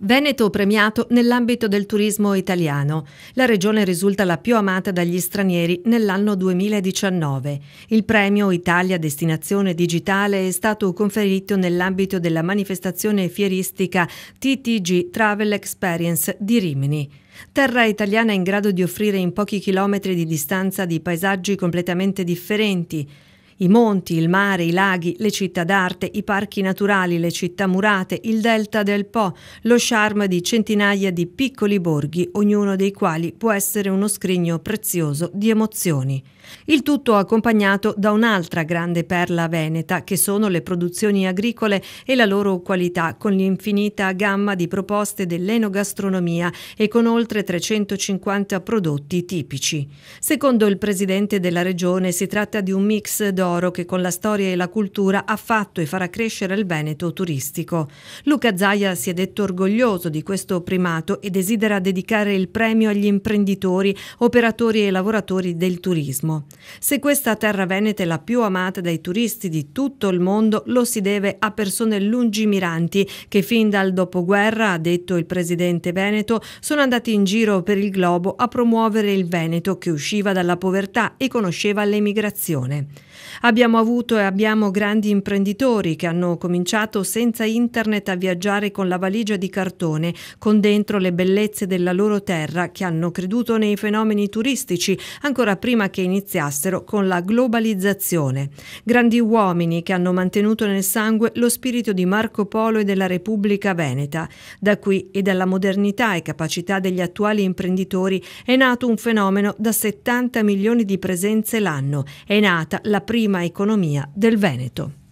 Veneto premiato nell'ambito del turismo italiano. La regione risulta la più amata dagli stranieri nell'anno 2019. Il premio Italia Destinazione Digitale è stato conferito nell'ambito della manifestazione fieristica TTG Travel Experience di Rimini. Terra italiana in grado di offrire in pochi chilometri di distanza di paesaggi completamente differenti, i monti, il mare, i laghi, le città d'arte, i parchi naturali, le città murate, il delta del Po, lo charme di centinaia di piccoli borghi, ognuno dei quali può essere uno scrigno prezioso di emozioni. Il tutto accompagnato da un'altra grande perla veneta che sono le produzioni agricole e la loro qualità con l'infinita gamma di proposte dell'enogastronomia e con oltre 350 prodotti tipici. Secondo il presidente della regione si tratta di un mix d'oro Toro che con la storia e la cultura ha fatto e farà crescere il Veneto turistico. Luca Zaia si è detto orgoglioso di questo primato e desidera dedicare il premio agli imprenditori, operatori e lavoratori del turismo. Se questa terra veneta è la più amata dai turisti di tutto il mondo, lo si deve a persone lungimiranti che fin dal dopoguerra, ha detto il presidente Veneto, sono andati in giro per il globo a promuovere il Veneto che usciva dalla povertà e conosceva l'emigrazione. Abbiamo avuto e abbiamo grandi imprenditori che hanno cominciato senza internet a viaggiare con la valigia di cartone, con dentro le bellezze della loro terra, che hanno creduto nei fenomeni turistici ancora prima che iniziassero con la globalizzazione. Grandi uomini che hanno mantenuto nel sangue lo spirito di Marco Polo e della Repubblica Veneta. Da qui e dalla modernità e capacità degli attuali imprenditori è nato un fenomeno da 70 milioni di presenze l'anno. È nata la prima prima economia del Veneto.